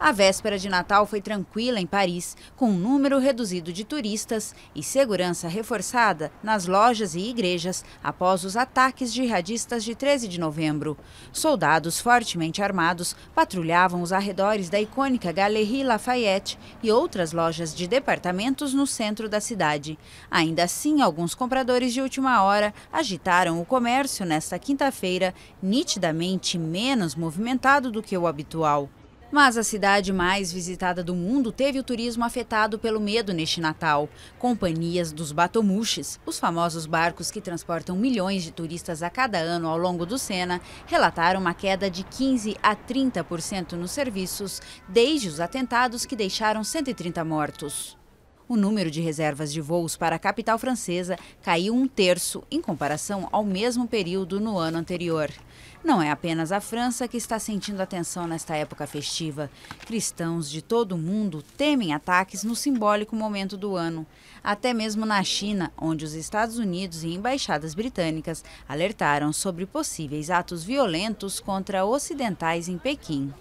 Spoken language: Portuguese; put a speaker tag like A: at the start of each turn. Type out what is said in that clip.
A: A véspera de Natal foi tranquila em Paris, com um número reduzido de turistas e segurança reforçada nas lojas e igrejas após os ataques jihadistas de 13 de novembro. Soldados fortemente armados patrulhavam os arredores da icônica Galerie Lafayette e outras lojas de departamentos no centro da cidade. Ainda assim, alguns compradores de última hora agitaram o comércio nesta quinta-feira, nitidamente menos movimentado do que o habitual. Mas a cidade mais visitada do mundo teve o turismo afetado pelo medo neste Natal. Companhias dos batomuches, os famosos barcos que transportam milhões de turistas a cada ano ao longo do Sena, relataram uma queda de 15 a 30% nos serviços desde os atentados que deixaram 130 mortos o número de reservas de voos para a capital francesa caiu um terço em comparação ao mesmo período no ano anterior. Não é apenas a França que está sentindo atenção nesta época festiva. Cristãos de todo o mundo temem ataques no simbólico momento do ano. Até mesmo na China, onde os Estados Unidos e embaixadas britânicas alertaram sobre possíveis atos violentos contra ocidentais em Pequim.